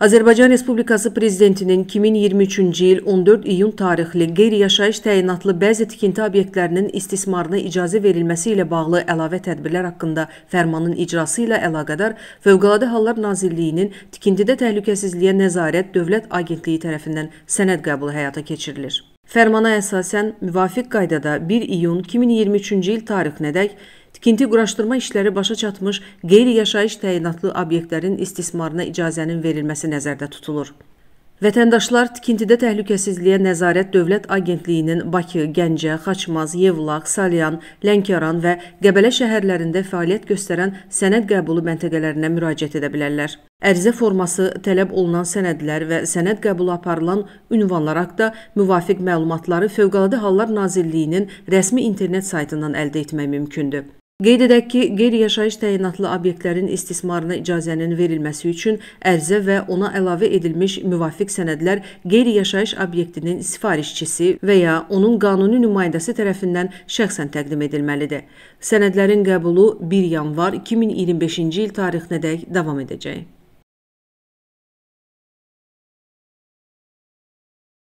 Azərbaycan Respublikası Prezidentinin 2023-cü il 14 iyun tarixli qeyri-yaşayış təyinatlı bəzi tikinti obyektlərinin istismarına icazə verilməsi ilə bağlı əlavə tədbirlər haqqında fərmanın icrası ilə əlaqədar Fövqəladə Hallar Nazirliyinin tikintidə təhlükəsizliyə nəzarət Dövlət Agentliyi tərəfindən sənəd qəbulu həyata keçirilir. Fərmana əsasən müvafiq qaydada 1 iyun 2023-cü il tarixinədək Tikinti quraşdırma işləri başa çatmış qeyri-yaşayış təyinatlı obyektlərin istismarına icazənin verilməsi nəzərdə tutulur. Vətəndaşlar tikintidə təhlükəsizliyə nəzarət Dövlət Agentliyinin Bakı, Gəncə, Xaçmaz, Yevlaq, Salyan, Lənkəran və Qəbələ şəhərlərində fəaliyyət göstərən sənəd qəbulu məntəqələrinə müraciət edə bilərlər. Ərizə forması, tələb olunan sənədlər və sənəd qəbulu aparılan ünvanlar haqqında müvafiq məlumatları Fövqəladə Hallar Nazirliyinin rəsmi internet saytından əldə etmək mümkündür. Qeyd edək ki, qeyri-yaşayış təyinatlı obyektlərin istismarına icazənin verilməsi üçün ərizə və ona əlavə edilmiş müvafiq sənədlər qeyri-yaşayış obyektinin sifarişçisi və ya onun qanuni nümayəndəsi tərəfindən şəxsən təqdim edilməlidir. Sənədlərin qəbulu 1 yanvar 2025-ci il tarixinədək davam edəcək.